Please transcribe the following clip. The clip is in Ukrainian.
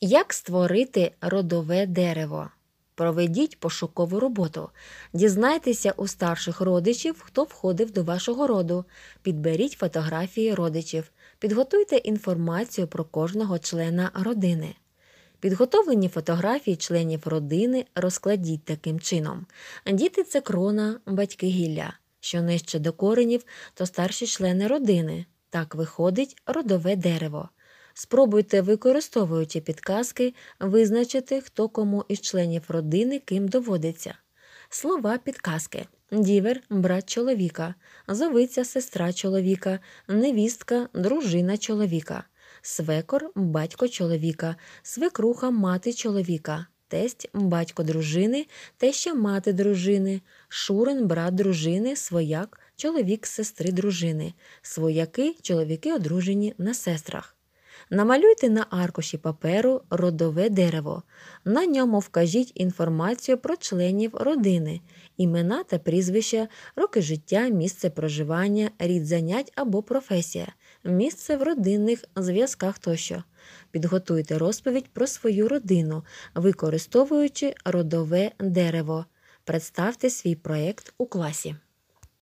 Як створити родове дерево? Проведіть пошукову роботу. Дізнайтеся у старших родичів, хто входив до вашого роду. Підберіть фотографії родичів. Підготуйте інформацію про кожного члена родини. Підготовлені фотографії членів родини розкладіть таким чином: діти це крона, батьки гілля, що нижче до коренів, то старші члени родини. Так виходить родове дерево. Спробуйте, використовуючи підказки, визначити, хто кому із членів родини ким доводиться. Слова підказки дівер, брат чоловіка, зовиця сестра чоловіка, невістка, дружина чоловіка, свекор батько чоловіка, свекруха мати чоловіка, тесть батько дружини, теща мати дружини, шурин брат дружини, свояк, чоловік сестри дружини, свояки, чоловіки одружені на сестрах. Намалюйте на аркуші паперу родове дерево. На ньому вкажіть інформацію про членів родини, імена та прізвища, роки життя, місце проживання, рід занять або професія, місце в родинних зв'язках тощо. Підготуйте розповідь про свою родину, використовуючи родове дерево. Представте свій проєкт у класі.